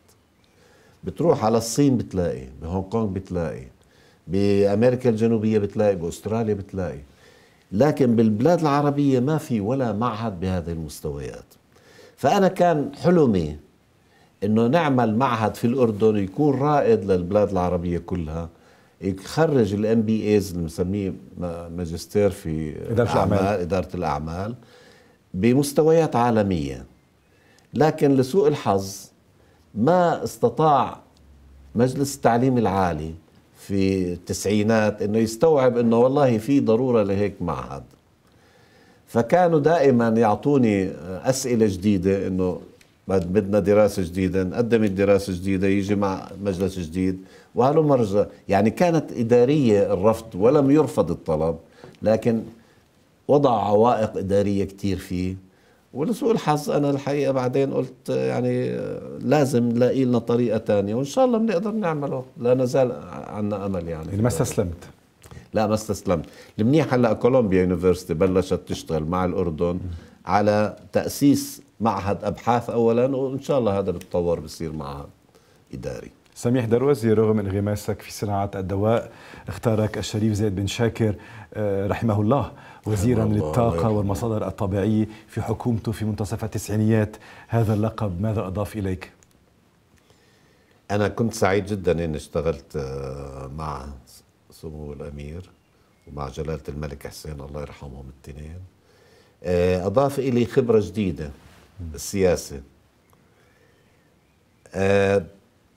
بتروح على الصين بتلاقي بهونغ كونغ بتلاقي بأمريكا الجنوبية بتلاقي بأستراليا بتلاقي لكن بالبلاد العربية ما في ولا معهد بهذه المستويات فأنا كان حلمي أنه نعمل معهد في الأردن يكون رائد للبلاد العربية كلها يخرج الام بي ايز اللي بنسميه ماجستير في إدارة الأعمال إدارة الأعمال بمستويات عالمية لكن لسوء الحظ ما استطاع مجلس التعليم العالي في التسعينات انه يستوعب انه والله في ضروره لهيك معهد فكانوا دائما يعطوني اسئله جديده انه بدنا دراسه جديده نقدم الدراسه الجديده يجي مع مجلس جديد وهلو مرجع يعني كانت اداريه الرفض ولم يرفض الطلب لكن وضع عوائق اداريه كثير فيه ولسوء الحظ انا الحقيقه بعدين قلت يعني لازم نلاقي لنا طريقه ثانيه وان شاء الله بنقدر نعمله لا نزال عندنا امل يعني. يعني ما استسلمت لا ما استسلمت المنيح هلا كولومبيا يونيفرستي بلشت تشتغل مع الاردن على تاسيس معهد ابحاث اولا وان شاء الله هذا التطور بصير معهد اداري سميح دروزي رغم انغماسك في صناعة الدواء اختارك الشريف زيد بن شاكر آه، رحمه الله وزيرا الله للطاقة والمصادر الطبيعية في حكومته في منتصف التسعينيات هذا اللقب ماذا أضاف إليك؟ أنا كنت سعيد جدا أني اشتغلت آه، مع سمو الامير ومع جلاله الملك حسين الله يرحمهم الاثنين آه، اضاف الي خبره جديده بالسياسه آه،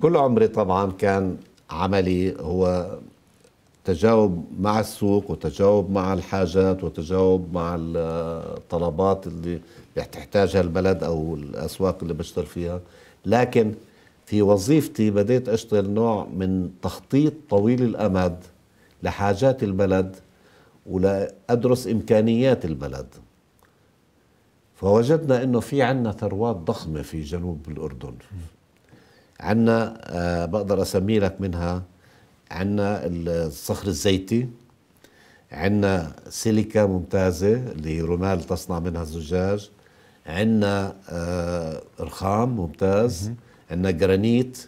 كل عمري طبعا كان عملي هو تجاوب مع السوق وتجاوب مع الحاجات وتجاوب مع الطلبات اللي تحتاجها البلد او الاسواق اللي بشتغل فيها لكن في وظيفتي بديت اشتغل نوع من تخطيط طويل الامد لحاجات البلد ولأدرس إمكانيات البلد فوجدنا أنه في عنا ثروات ضخمة في جنوب الأردن عنا آه بقدر أسمي لك منها عنا الصخر الزيتي عنا سيليكا ممتازة اللي رمال تصنع منها الزجاج عنا آه رخام ممتاز عنا جرانيت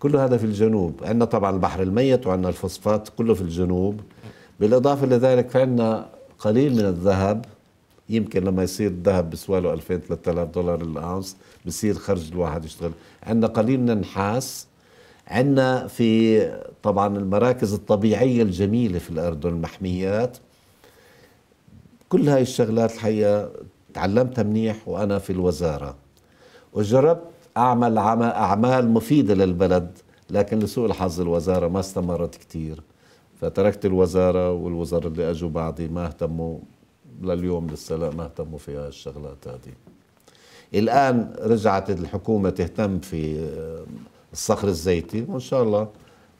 كل هذا في الجنوب عندنا طبعا البحر الميت وعندنا الفوسفات كله في الجنوب بالإضافة لذلك فعندنا قليل من الذهب يمكن لما يصير الذهب بسواله 2000 3000 دولار الاونص بصير خرج الواحد يشتغل عندنا قليل من النحاس عندنا في طبعا المراكز الطبيعيه الجميله في الاردن المحميات كل هاي الشغلات الحقيقه تعلمتها منيح وانا في الوزاره وجربت أعمل أعمال مفيدة للبلد لكن لسوء الحظ الوزارة ما استمرت كتير فتركت الوزارة والوزراء اللي أجوا بعدي ما اهتموا لليوم لسه لا ما اهتموا في هالشغلات هذه الآن رجعت الحكومة تهتم في آه، الصخر الزيتي وإن شاء الله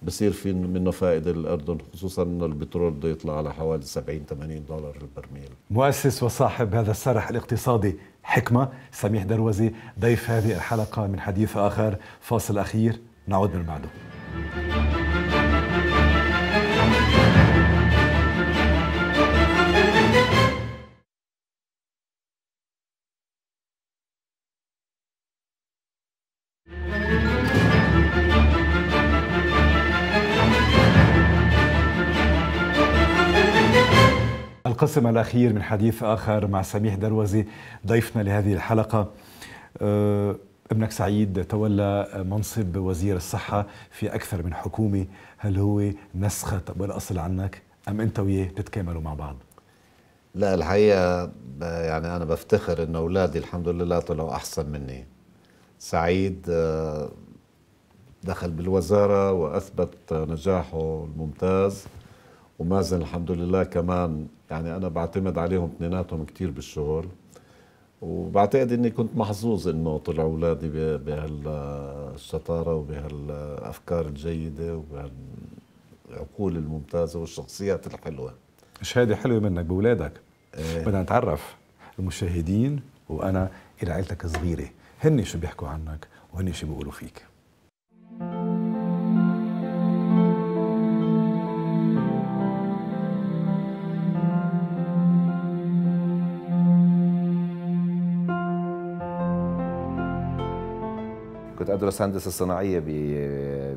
بصير في منه فائده للاردن خصوصا انه البترول بده يطلع على حوالي 70 80 دولار البرميل. مؤسس وصاحب هذا السرح الاقتصادي حكمة سميح دروزي ضيف هذه الحلقة من حديث آخر فاصل أخير نعود من بعده القسم الأخير من حديث آخر مع سميح دروزي ضيفنا لهذه الحلقة أه، ابنك سعيد تولى منصب وزير الصحة في أكثر من حكومة هل هو نسخة بالأصل عنك أم أنت وياه تتكاملوا مع بعض؟ لا الحقيقة يعني أنا بفتخر إن أولادي الحمد لله طلعوا أحسن مني سعيد أه، دخل بالوزارة وأثبت نجاحه الممتاز ومازن الحمد لله كمان يعني انا بعتمد عليهم اثنيناتهم كثير بالشغل وبعتقد اني كنت محظوظ انه طلعوا اولادي بهالشطاره وبهالافكار الجيده وبهالعقول الممتازه والشخصيات الحلوه شهاده حلوه منك باولادك إيه. بدنا نتعرف المشاهدين وانا الى عائلتك صغيره هن شو بيحكوا عنك وهن شو بيقولوا فيك ادرس هندسه صناعيه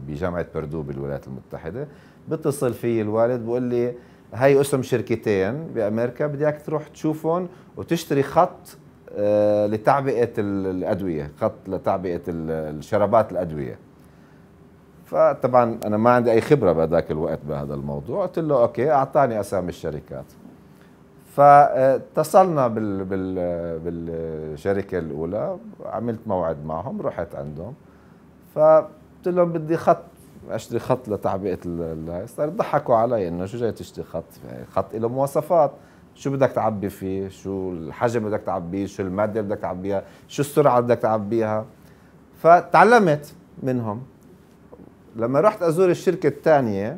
بجامعه بردو بالولايات المتحده بتصل في الوالد بقول لي هاي اسم شركتين بامريكا بدي اياك تروح تشوفهم وتشتري خط آه، لتعبئه الادويه خط لتعبئه الشرابات الادويه فطبعا انا ما عندي اي خبره بهذاك الوقت بهذا الموضوع قلت له اوكي اعطاني اسامي الشركات فاتصلنا آه، بال بال آه، بالشركه الاولى عملت موعد معهم رحت عندهم فقلت لهم بدي خط اشتري خط لتعبئه ال صار ضحكوا علي انه شو جاي تشتري خط يعني خط له مواصفات شو بدك تعبي فيه شو الحجم بدك تعبيه شو الماده بدك تعبيها شو السرعه بدك تعبيها فتعلمت منهم لما رحت ازور الشركه الثانيه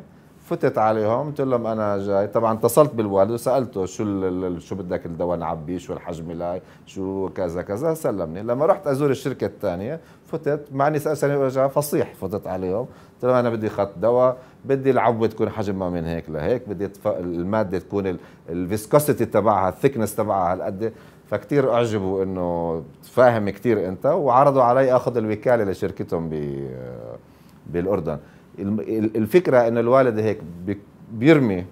فتت عليهم قلت لهم انا جاي طبعا اتصلت بالوالد وسالته شو شو بدك الدواء نعبيه شو الحجم لاي شو كذا كذا سلمني لما رحت ازور الشركه الثانيه فتت مع اني سالتني ارجع فصيح فتت عليهم قلت لهم انا بدي خط دواء بدي العبوه تكون حجمها من هيك لهيك بدي الماده تكون الفيسكوسيتي تبعها الثكنس تبعها هالقد فكتير اعجبوا انه فاهم كتير انت وعرضوا علي اخذ الوكاله لشركتهم بالاردن الفكره انه الوالد هيك بيرمي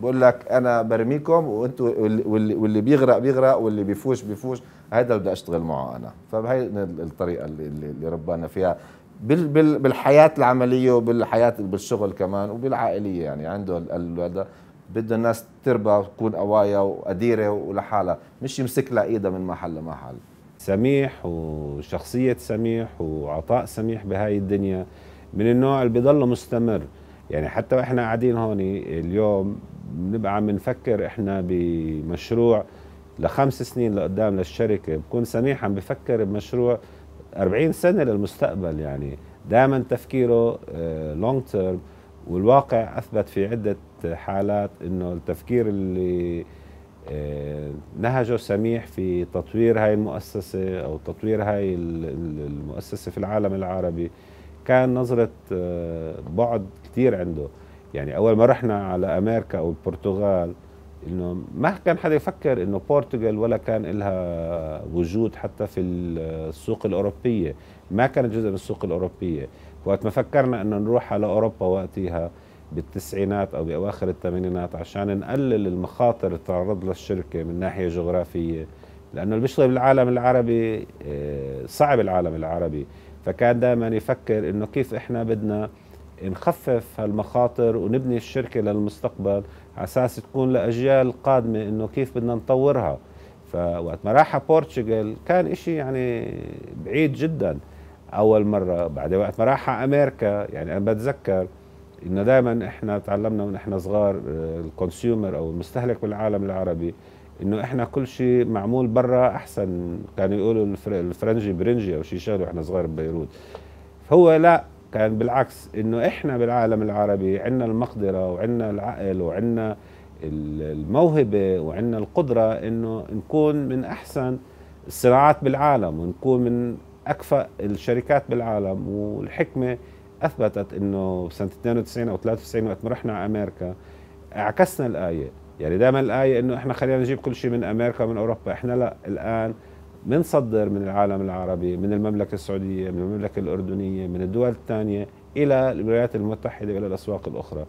بقول لك انا برميكم وانتم واللي, واللي بيغرق بيغرق واللي بيفوش بيفوش هذا بدي اشتغل معه انا فبهي الطريقه اللي, اللي ربانا فيها بالحياه العمليه وبالحياه بالشغل كمان وبالعائليه يعني عنده هذا بده الناس تربى تكون قوايا وقديره ولحالها مش يمسك لها ايدها من محل لمحل سميح وشخصيه سميح وعطاء سميح بهاي الدنيا من النوع اللي بيضل مستمر يعني حتى احنا قاعدين هون اليوم بنبقى عم نفكر احنا بمشروع لخمس سنين لقدام للشركه بكون سميح عم بفكر بمشروع 40 سنه للمستقبل يعني دائما تفكيره لونج آه، تيرم والواقع اثبت في عده حالات انه التفكير اللي آه، نهجه سميح في تطوير هاي المؤسسه او تطوير هاي المؤسسه في العالم العربي كان نظره آه، بعد كثير عنده يعني اول ما رحنا على امريكا او البرتغال انه ما كان حدا يفكر انه بورتغال ولا كان لها وجود حتى في السوق الاوروبيه ما كانت جزء من السوق الاوروبيه وقت ما فكرنا انه نروح على اوروبا وقتها بالتسعينات او باواخر الثمانينات عشان نقلل المخاطر اللي تعرض لها الشركه من ناحيه جغرافيه لانه اللي بيشتغل بالعالم العربي آه، صعب العالم العربي فكان دائما يفكر انه كيف احنا بدنا نخفف هالمخاطر ونبني الشركه للمستقبل على اساس تكون لاجيال قادمه انه كيف بدنا نطورها فوقت ما راح بورتشغال كان إشي يعني بعيد جدا اول مره بعدين وقت ما راح على امريكا يعني انا بتذكر انه دائما احنا تعلمنا من احنا صغار آه، الكونسيومر او المستهلك بالعالم العربي انه احنا كل شيء معمول برا احسن كانوا يقولوا الفرنجي برنجي او شيء شغله واحنا صغار ببيروت هو لا كان بالعكس انه احنا بالعالم العربي عندنا المقدره وعندنا العقل وعندنا الموهبه وعندنا القدره انه نكون من احسن الصناعات بالعالم ونكون من اكفأ الشركات بالعالم والحكمه اثبتت انه سنه 92 او 93 وقت ما رحنا على امريكا عكسنا الايه يعني دائما الآية إنه إحنا خلينا نجيب كل شيء من أمريكا من أوروبا إحنا لا الآن بنصدر من العالم العربي من المملكة السعودية من المملكة الأردنية من الدول الثانية إلى الولايات المتحدة وإلى الأسواق الأخرى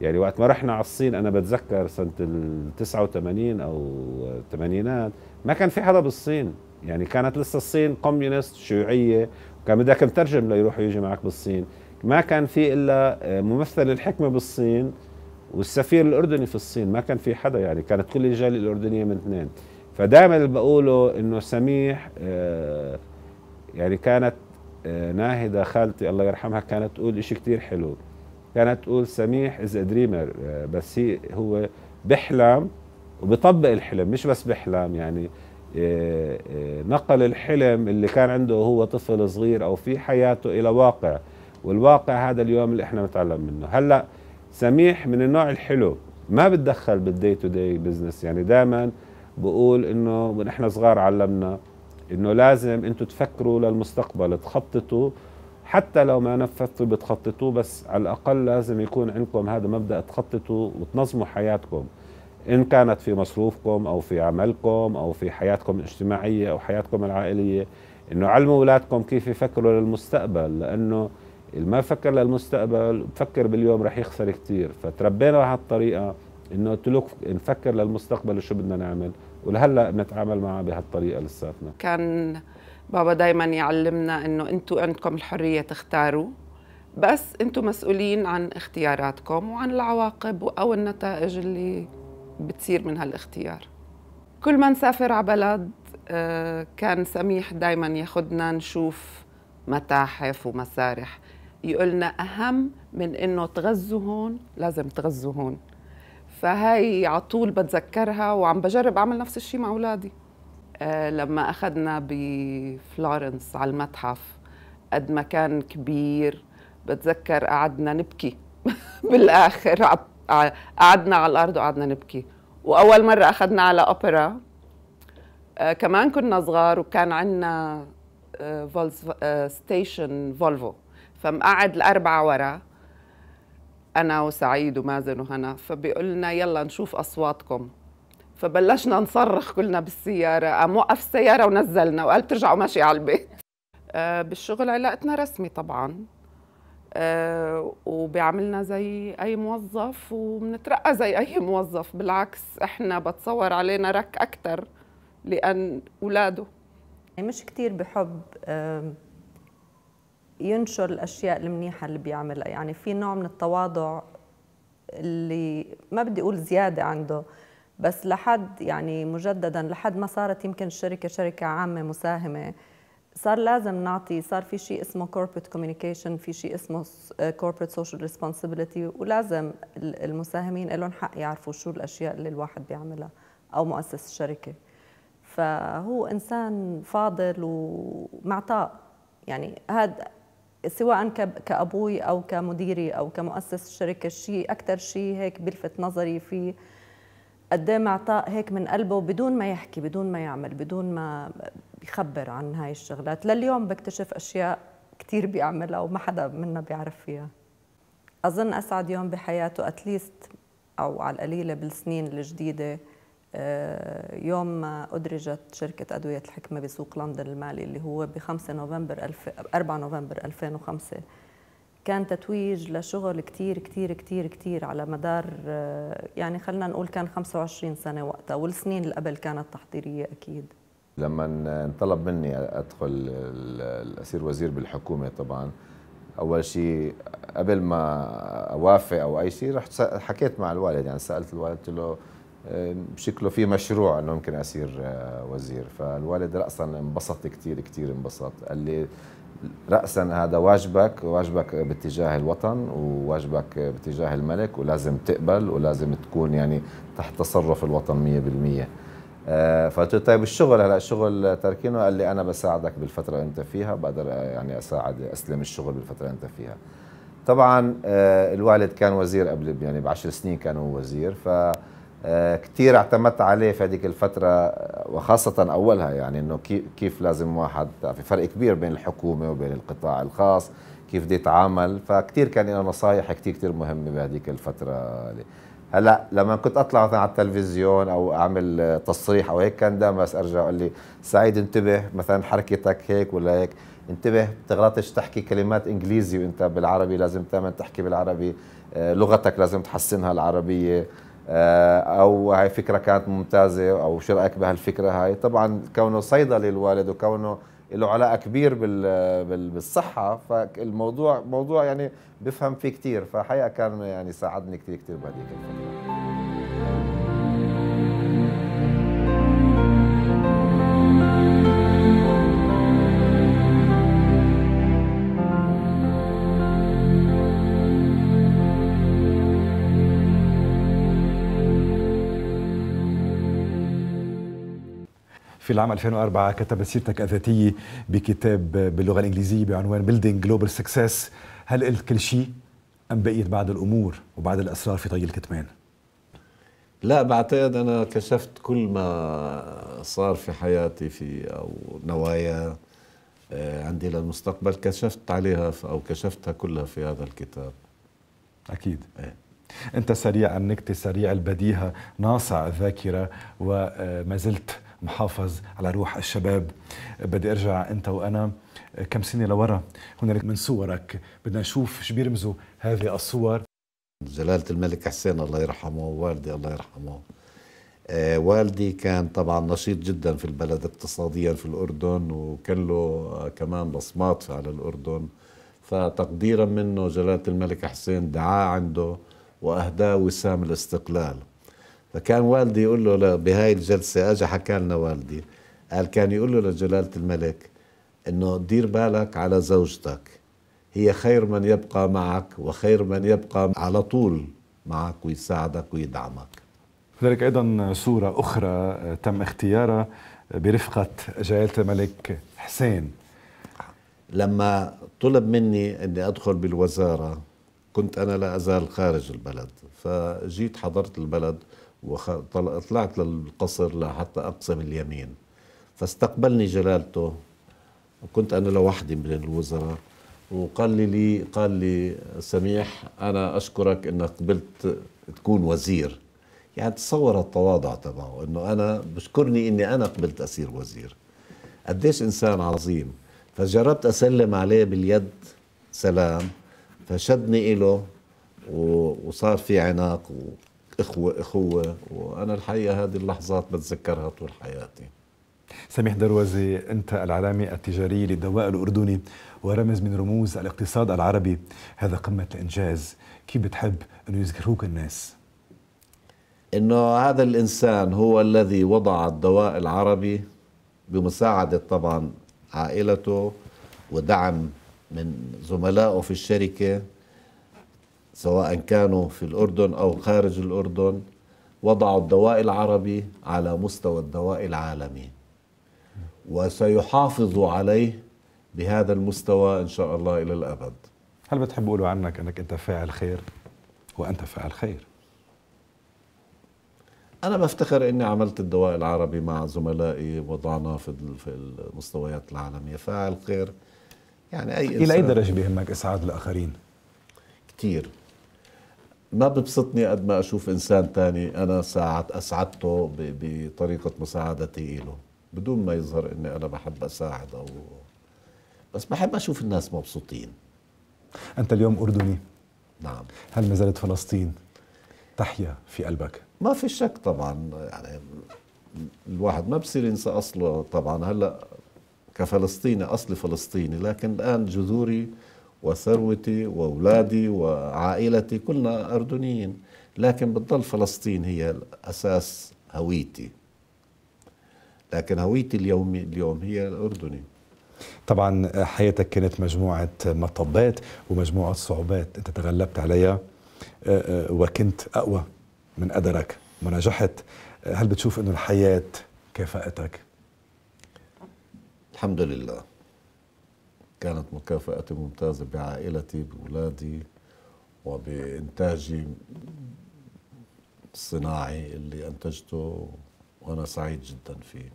يعني وقت ما رحنا على الصين أنا بتذكر سنة ال 89 أو الثمانينات ما كان في حدا بالصين يعني كانت لسه الصين كوميونست شيوعية كان بدك مترجم ليروح ويجي معك بالصين ما كان في إلا ممثل الحكمة بالصين والسفير الاردني في الصين ما كان في حدا يعني كانت كل الجاليه الاردنيه من اثنين فدائما اللي بقوله انه سميح آه، يعني كانت آه، ناهده خالتي الله يرحمها كانت تقول شيء كثير حلو كانت تقول سميح از آه، دريمر بس هي هو بيحلم وبيطبق الحلم مش بس بيحلم يعني نقل الحلم اللي كان عنده هو طفل صغير او في حياته الى واقع والواقع هذا اليوم اللي احنا بنتعلم منه هلا هل سميح من النوع الحلو ما بتدخل بالدي تو دي بزنس يعني دائما بقول انه ونحن صغار علمنا انه لازم انتم تفكروا للمستقبل تخططوا حتى لو ما نفذتوا بتخططوا بس على الاقل لازم يكون عندكم هذا مبدا تخططوا وتنظموا حياتكم ان كانت في مصروفكم او في عملكم او في حياتكم الاجتماعيه او حياتكم العائليه انه علموا اولادكم كيف يفكروا للمستقبل لانه اللي ما فكر للمستقبل بفكر باليوم رح يخسر كثير فتربينا على انه قلت نفكر للمستقبل وشو بدنا نعمل ولهلا بنتعامل معه بهالطريقه لساتنا كان بابا دائما يعلمنا انه انتم عندكم الحريه تختاروا بس انتم مسؤولين عن اختياراتكم وعن العواقب او النتائج اللي بتصير من هالاختيار كل ما نسافر على بلد آه، كان سميح دائما ياخذنا نشوف متاحف ومسارح يقول لنا اهم من انه تغذوا هون لازم تغذوا هون فهي على طول بتذكرها وعم بجرب اعمل نفس الشيء مع اولادي أه لما اخذنا بفلورنس على المتحف قد ما كان كبير بتذكر قعدنا نبكي بالاخر قعدنا على الارض وقعدنا نبكي واول مره اخذنا على اوبرا آه كمان كنا صغار وكان عندنا آه آه ستيشن فولفو فمقعد الأربعة ورا أنا وسعيد ومازن وهنا فبيقول لنا يلا نشوف أصواتكم فبلشنا نصرخ كلنا بالسيارة قام وقف السيارة ونزلنا وقال بترجعوا ماشي على البيت آه، بالشغل علاقتنا رسمي طبعا آه، وبيعملنا زي أي موظف وبنترقى زي أي موظف بالعكس إحنا بتصور علينا رك أكثر لأن أولاده يعني مش كتير بحب ينشر الاشياء المنيحه اللي بيعملها يعني في نوع من التواضع اللي ما بدي اقول زياده عنده بس لحد يعني مجددا لحد ما صارت يمكن الشركه شركه عامه مساهمه صار لازم نعطي صار في شيء اسمه corporate communication في شيء اسمه آه، corporate social responsibility ولازم المساهمين لهم حق يعرفوا شو الاشياء اللي الواحد بيعملها او مؤسس الشركه فهو انسان فاضل ومعطاء يعني هذا سواء كابوي او كمديري او كمؤسس الشركه الشيء اكثر شيء هيك بلفت نظري في قد ايه معطاء هيك من قلبه بدون ما يحكي بدون ما يعمل بدون ما يخبر عن هاي الشغلات لليوم بكتشف اشياء كثير بيعملها وما حدا منا بيعرف فيها اظن اسعد يوم بحياته اتليست او على القليله بالسنين الجديده آه، يوم ما أدرجت شركة أدوية الحكمة بسوق لندن المالي اللي هو ب 5 نوفمبر 4 نوفمبر 2005 كان تتويج لشغل كتير كتير كتير كتير على مدار آه، يعني خلينا نقول كان 25 سنة وقتها والسنين اللي قبل كانت تحضيرية أكيد لما انطلب مني أدخل أصير وزير بالحكومة طبعاً اول شيء قبل ما اوافق او اي شيء رحت حكيت مع الوالد يعني سالت الوالد قلت له شكله في مشروع انه ممكن اصير آه، وزير فالوالد راسا انبسط كثير كثير انبسط قال لي راسا هذا واجبك واجبك باتجاه الوطن وواجبك باتجاه الملك ولازم تقبل ولازم تكون يعني تحت تصرف الوطن 100% آه، فقلت له طيب الشغل هلا الشغل تركينه قال لي انا بساعدك بالفتره اللي انت فيها بقدر آه، يعني اساعد اسلم الشغل بالفتره اللي انت فيها طبعا الوالد كان وزير قبل يعني ب 10 سنين كان هو وزير ف آه، كتير اعتمدت عليه في هذيك الفترة وخاصة أولها يعني أنه كيف لازم واحد في فرق كبير بين الحكومة وبين القطاع الخاص كيف بدي يتعامل فكتير كان له نصايح كتير كتير مهمة بهذيك الفترة هلا لما كنت اطلع مثلا على التلفزيون او اعمل تصريح او هيك كان دائما ارجع اقول لي سعيد انتبه مثلا حركتك هيك ولا هيك انتبه تغلطش تحكي كلمات انجليزي وانت بالعربي لازم دائما تحكي بالعربي آه، لغتك لازم تحسنها العربيه آه، او هاي فكره كانت ممتازه او شو رايك بهالفكره هاي طبعا كونه صيدلي الوالد وكونه له علاقه كبير بالصحه فالموضوع موضوع يعني بفهم فيه كثير فحقيقه كان يعني ساعدني كثير كثير بهذيك الفتره في العام 2004 كتبت سيرتك الذاتية بكتاب باللغة الإنجليزية بعنوان Building Global سكسس هل قلت كل شيء أم بقيت بعض الأمور وبعض الأسرار في طي الكتمان؟ لا بعتقد أنا كشفت كل ما صار في حياتي في أو نوايا آه، عندي للمستقبل كشفت عليها أو كشفتها كلها في هذا الكتاب أكيد إيه. أنت سريع النكتة سريع البديهة ناصع الذاكرة وما زلت محافظ على روح الشباب بدي ارجع انت وانا كم سنه لورا هنالك من صورك بدنا نشوف شو بيرمزوا هذه الصور جلالة الملك حسين الله يرحمه والدي الله يرحمه آه والدي كان طبعا نشيط جدا في البلد اقتصاديا في الأردن وكان له آه، كمان بصمات على الأردن فتقديرا منه جلالة الملك حسين دعاه عنده وأهداه وسام الاستقلال فكان والدي يقول له بهاي الجلسة أجا حكى لنا والدي قال كان يقول له لجلالة الملك إنه دير بالك على زوجتك هي خير من يبقى معك وخير من يبقى على طول معك ويساعدك ويدعمك هنالك أيضا صورة أخرى تم اختيارها برفقة جلالة الملك حسين لما طلب مني أني أدخل بالوزارة كنت أنا لا أزال خارج البلد فجيت حضرت البلد وطلعت للقصر لحتى أقسم اليمين فاستقبلني جلالته كنت أنا لوحدي من الوزراء وقال لي, لي قال لي سميح أنا أشكرك أنك قبلت تكون وزير يعني تصور التواضع تبعه أنه أنا بشكرني أني أنا قبلت أصير وزير قديش إنسان عظيم فجربت أسلم عليه باليد سلام فشدني إله وصار في عناق اخوه اخوه وانا الحقيقه هذه اللحظات بتذكرها طول حياتي سميح دروزي انت العلامه التجاريه للدواء الاردني ورمز من رموز الاقتصاد العربي هذا قمه الانجاز كيف بتحب انه يذكروك الناس انه هذا الانسان هو الذي وضع الدواء العربي بمساعده طبعا عائلته ودعم من زملائه في الشركه سواء كانوا في الأردن أو خارج الأردن وضعوا الدواء العربي على مستوى الدواء العالمي وسيحافظوا عليه بهذا المستوى إن شاء الله إلى الأبد هل بتحب أقوله عنك أنك أنت فاعل خير وأنت فاعل خير أنا بفتخر إني عملت الدواء العربي مع زملائي وضعنا في المستويات العالمية فاعل خير يعني أي إلى أي درجة بيهمك إسعاد الآخرين؟ كثير ما ببسطني قد ما اشوف انسان تاني انا ساعد اسعدته بطريقه مساعدتي له بدون ما يظهر اني انا بحب اساعد او بس بحب اشوف الناس مبسوطين انت اليوم اردني نعم هل ما زالت فلسطين تحيا في قلبك ما في شك طبعا يعني الواحد ما بصير ينسى اصله طبعا هلا كفلسطيني اصلي فلسطيني لكن الان جذوري وثروتي وأولادي وعائلتي كلنا أردنيين لكن بتضل فلسطين هي أساس هويتي لكن هويتي اليوم اليوم هي الأردني طبعا حياتك كانت مجموعة مطبات ومجموعة صعوبات أنت تغلبت عليها وكنت أقوى من قدرك ونجحت هل بتشوف أنه الحياة كافأتك؟ الحمد لله كانت مكافأتي ممتازة بعائلتي بأولادي وبإنتاجي الصناعي اللي أنتجته وأنا سعيد جدا فيه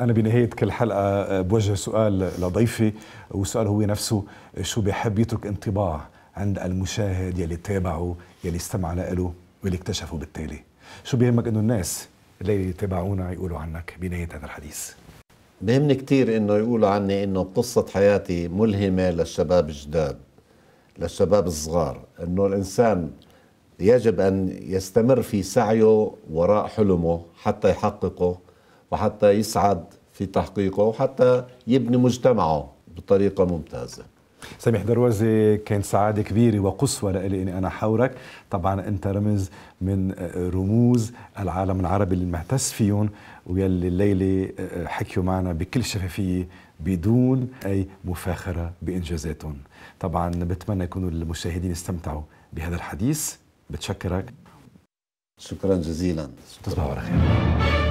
أنا بنهاية كل حلقة بوجه سؤال لضيفي والسؤال هو نفسه شو بيحب يترك انطباع عند المشاهد يلي تابعه يلي استمع له واللي اكتشفه بالتالي شو بيهمك انه الناس اللي يتابعونا يقولوا عنك بنهاية هذا الحديث بهمني كثير انه يقولوا عني انه قصة حياتي ملهمة للشباب الجداد للشباب الصغار انه الانسان يجب ان يستمر في سعيه وراء حلمه حتى يحققه وحتى يسعد في تحقيقه وحتى يبني مجتمعه بطريقة ممتازة سميح دروازي كانت سعادة كبيرة وقصوى لإلي إني أنا حورك طبعا أنت رمز من رموز العالم العربي المعتز فيهم ويلي الليلة آه، حكيوا معنا بكل شفافية بدون أي مفاخرة بإنجازاتهم طبعا بتمنى يكونوا المشاهدين استمتعوا بهذا الحديث بتشكرك شكرا جزيلا تصبحوا على خير